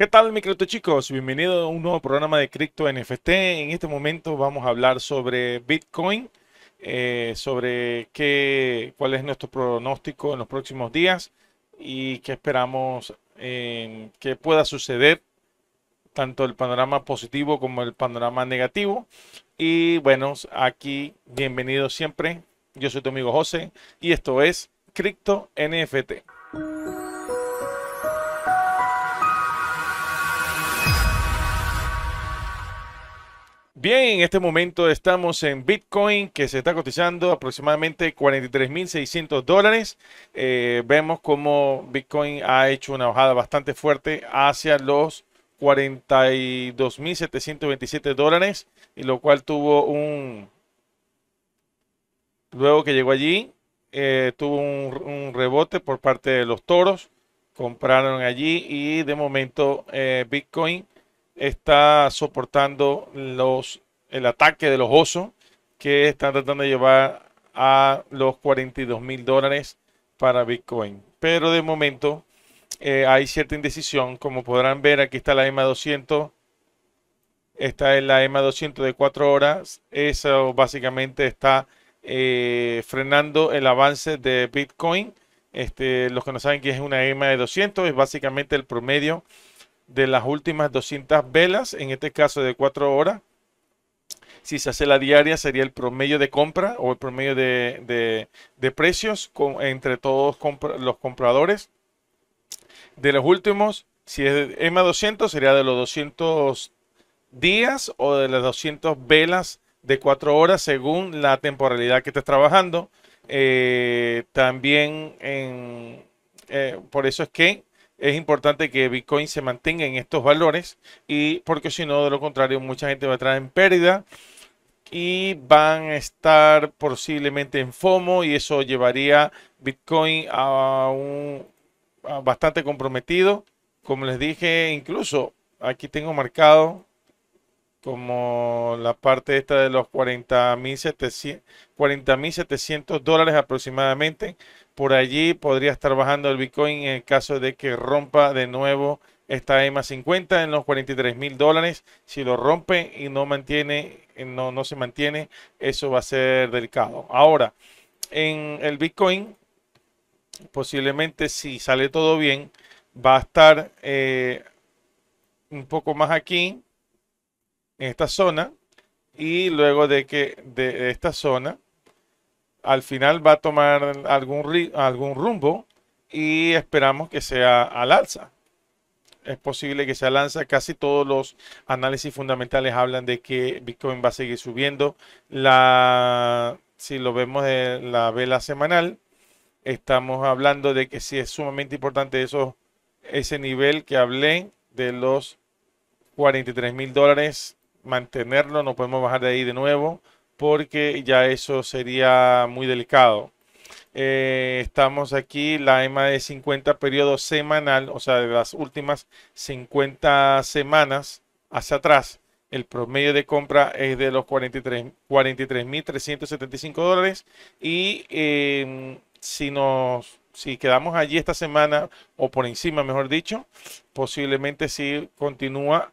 ¿Qué tal mi cripto chicos? Bienvenido a un nuevo programa de Cripto NFT. En este momento vamos a hablar sobre Bitcoin, eh, sobre qué, cuál es nuestro pronóstico en los próximos días y qué esperamos que pueda suceder, tanto el panorama positivo como el panorama negativo. Y bueno, aquí bienvenido siempre. Yo soy tu amigo José y esto es Crypto NFT. Bien, en este momento estamos en Bitcoin que se está cotizando aproximadamente 43.600 dólares. Eh, vemos como Bitcoin ha hecho una hojada bastante fuerte hacia los 42.727 dólares y lo cual tuvo un... Luego que llegó allí, eh, tuvo un, rebote por parte de los toros. Compraron allí y de momento eh, Bitcoin está soportando los, el ataque de los osos que están tratando de llevar a los 42 mil dólares para Bitcoin. Pero de momento eh, hay cierta indecisión. Como podrán ver, aquí está la EMA 200. está en la EMA 200 de 4 horas. Eso básicamente está eh, frenando el avance de Bitcoin. Este, los que no saben qué es una EMA de 200 es básicamente el promedio de las últimas 200 velas, en este caso de 4 horas. Si se hace la diaria, sería el promedio de compra o el promedio de, precios entre todos los compradores. De los últimos, si es EMA 200, sería de los 200 días o de las 200 velas de 4 horas según la temporalidad que estés trabajando. Eh, también en, eh, por eso es que es importante que Bitcoin se mantenga en estos valores y porque si no, de lo contrario, mucha gente va a entrar en pérdida y van a estar posiblemente en FOMO y eso llevaría Bitcoin a un bastante comprometido. Como les dije, incluso aquí tengo marcado como la parte esta de los 40.700 dólares aproximadamente. Por allí podría estar bajando el Bitcoin en el caso de que rompa de nuevo esta EMA 50 en los 43.000 dólares. Si lo rompe y no, mantiene, eh, no, se mantiene, eso va a ser delicado. Ahora, en el Bitcoin, posiblemente si sale todo bien, va a estar eh, un poco más aquí en esta zona y luego de que de esta zona al final va a tomar algún, algún rumbo y esperamos que sea al alza. Es posible que sea al alza. Casi todos los análisis fundamentales hablan de que Bitcoin va a seguir subiendo. La, si lo vemos en la vela semanal, estamos hablando de que si es sumamente importante eso, ese nivel que hablé de los 43 mil dólares mantenerlo, no podemos bajar de ahí de nuevo porque ya eso sería muy delicado. Eh, estamos aquí, la EMA de 50 periodo semanal, o sea, de las últimas 50 semanas hacia atrás, el promedio de compra es de los 43.375 43, dólares y em, si nos... Si quedamos allí esta semana o por encima, mejor dicho, posiblemente si continúa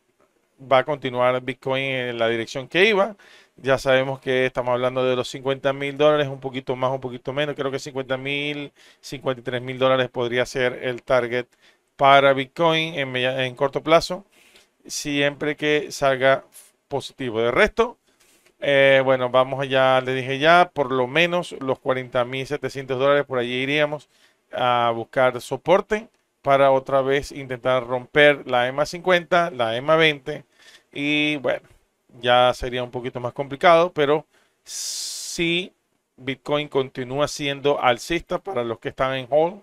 va a continuar Bitcoin en la dirección que iba. Ya sabemos que estamos hablando de los 50 mil dólares, un poquito más, un poquito menos. Creo que 50 mil, 53 mil dólares podría ser el target para Bitcoin en, en corto plazo, siempre que salga positivo. De resto, eh, bueno, vamos allá, le dije ya, por lo menos los mil 700 dólares por allí iríamos a buscar soporte para otra vez intentar romper la EMA 50, la EMA 20 y bueno, ya sería un poquito más complicado, pero si Bitcoin continúa siendo alcista para los que están en hold,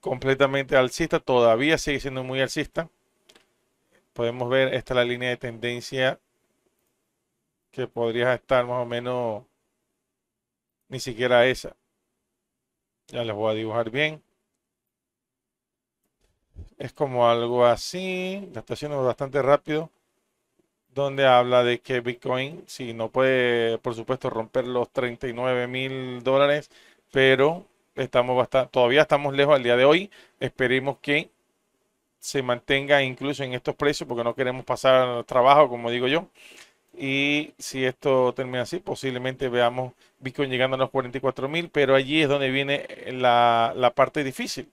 completamente alcista, todavía sigue siendo muy alcista. Podemos ver, esta es la línea de tendencia que podría estar más o menos ni siquiera esa. Ya les voy a dibujar bien es como algo así, la está haciendo bastante rápido, donde habla de que Bitcoin, si no puede, por supuesto, romper los 39 mil dólares, pero estamos bastante, todavía estamos lejos al día de hoy, esperemos que se mantenga incluso en estos precios porque no queremos pasar al trabajo, como digo yo. Y si esto termina así, posiblemente veamos Bitcoin llegando a los 44 mil, pero allí es donde viene la, la parte difícil.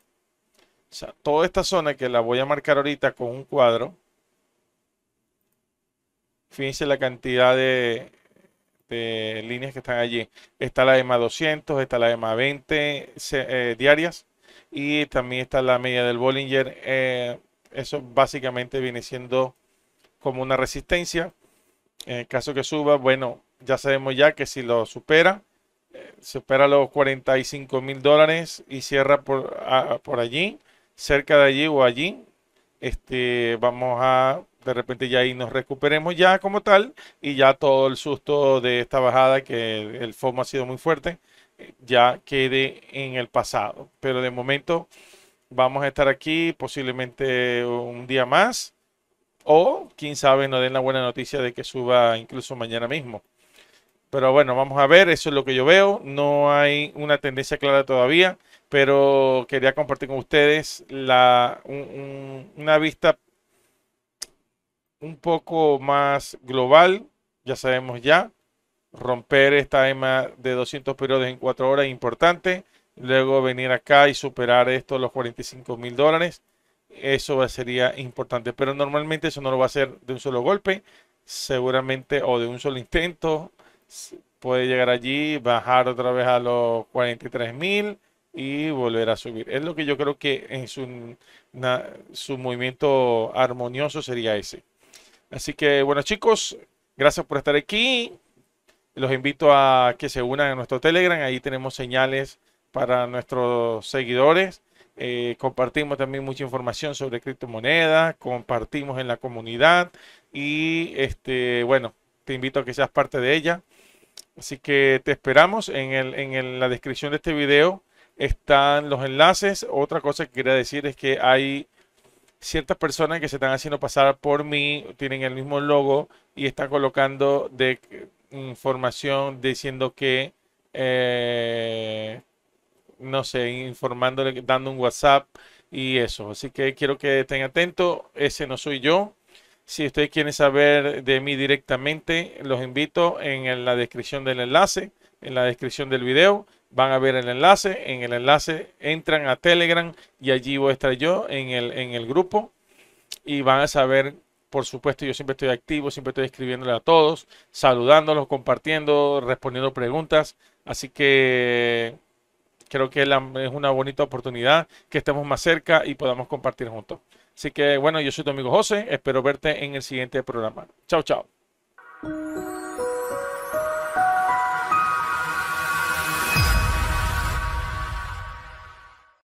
O sea, toda esta zona que la voy a marcar ahorita con un cuadro. Fíjense la cantidad de, líneas que están allí. Está la EMA 200, está la EMA 20 eh, diarias y también está la media del Bollinger. Eh, eso básicamente viene siendo como una resistencia. En caso que suba, bueno, ya sabemos ya que si lo supera, eh, supera los 45 mil dólares y cierra por, por allí cerca de allí o allí, este, vamos a de repente ya ahí nos recuperemos ya como tal y ya todo el susto de esta bajada que el FOMO ha sido muy fuerte eh, ya quede en el pasado. Pero de momento vamos a estar aquí posiblemente un día más o quién sabe nos den la buena noticia de que suba incluso mañana mismo. Pero bueno, vamos a ver, eso es lo que yo veo. No hay una tendencia clara todavía, pero quería compartir con ustedes la, una vista un poco más global. Ya sabemos ya, romper esta EMA de 200 periodos en 4 horas es importante. Luego venir acá y superar esto, los 45 mil dólares. Eso sería importante, pero normalmente eso no lo va a hacer de un solo golpe, seguramente, o de un solo intento puede llegar allí, bajar otra vez a los 43 mil y volver a subir. Es lo que yo creo que en su, su movimiento armonioso sería ese. Así que bueno chicos, gracias por estar aquí. Los invito a que se unan a nuestro Telegram. Ahí tenemos señales para nuestros seguidores. Eh, compartimos también mucha información sobre criptomonedas, compartimos en la comunidad y este, bueno, te invito a que seas parte de ella. Así que te esperamos. En, el, en la descripción de este video están los enlaces. Otra cosa que quería decir es que hay ciertas personas que se están haciendo pasar por mí, tienen el mismo logo y están colocando de información diciendo que, eh, no sé, informándole, dando un WhatsApp y eso. Así que quiero que estén atentos. Ese no soy yo. Si ustedes quieren saber de mí directamente, los invito en la descripción del enlace, en la descripción del video. Van a ver el enlace. En el enlace entran a Telegram y allí voy a estar yo en el, en el grupo. Y van a saber, por supuesto, yo siempre estoy activo, siempre estoy escribiéndole a todos, saludándolos, compartiendo, respondiendo preguntas. Así que creo que es una bonita oportunidad que estemos más cerca y podamos compartir juntos. Así que bueno, yo soy tu amigo José, espero verte en el siguiente programa. Chao, chao.